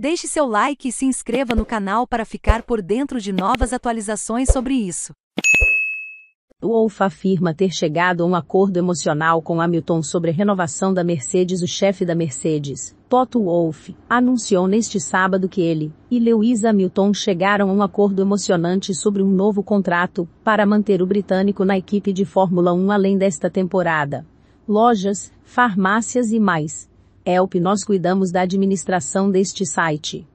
Deixe seu like e se inscreva no canal para ficar por dentro de novas atualizações sobre isso. Wolf Wolff afirma ter chegado a um acordo emocional com Hamilton sobre a renovação da Mercedes. O chefe da Mercedes, Toto Wolff, anunciou neste sábado que ele e Lewis Hamilton chegaram a um acordo emocionante sobre um novo contrato para manter o britânico na equipe de Fórmula 1 além desta temporada. Lojas, farmácias e mais. Help. É nós cuidamos da administração deste site.